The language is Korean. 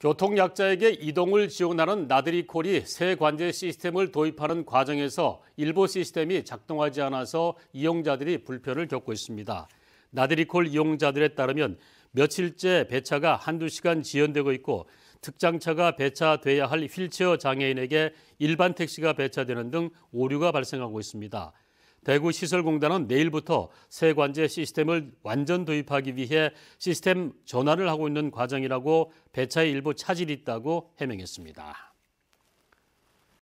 교통약자에게 이동을 지원하는 나들이콜이 새 관제 시스템을 도입하는 과정에서 일부 시스템이 작동하지 않아서 이용자들이 불편을 겪고 있습니다. 나들이콜 이용자들에 따르면 며칠째 배차가 한두 시간 지연되고 있고 특장차가 배차돼야 할 휠체어 장애인에게 일반 택시가 배차되는 등 오류가 발생하고 있습니다. 대구시설공단은 내일부터 세관제 시스템을 완전 도입하기 위해 시스템 전환을 하고 있는 과정이라고 배차의 일부 차질이 있다고 해명했습니다.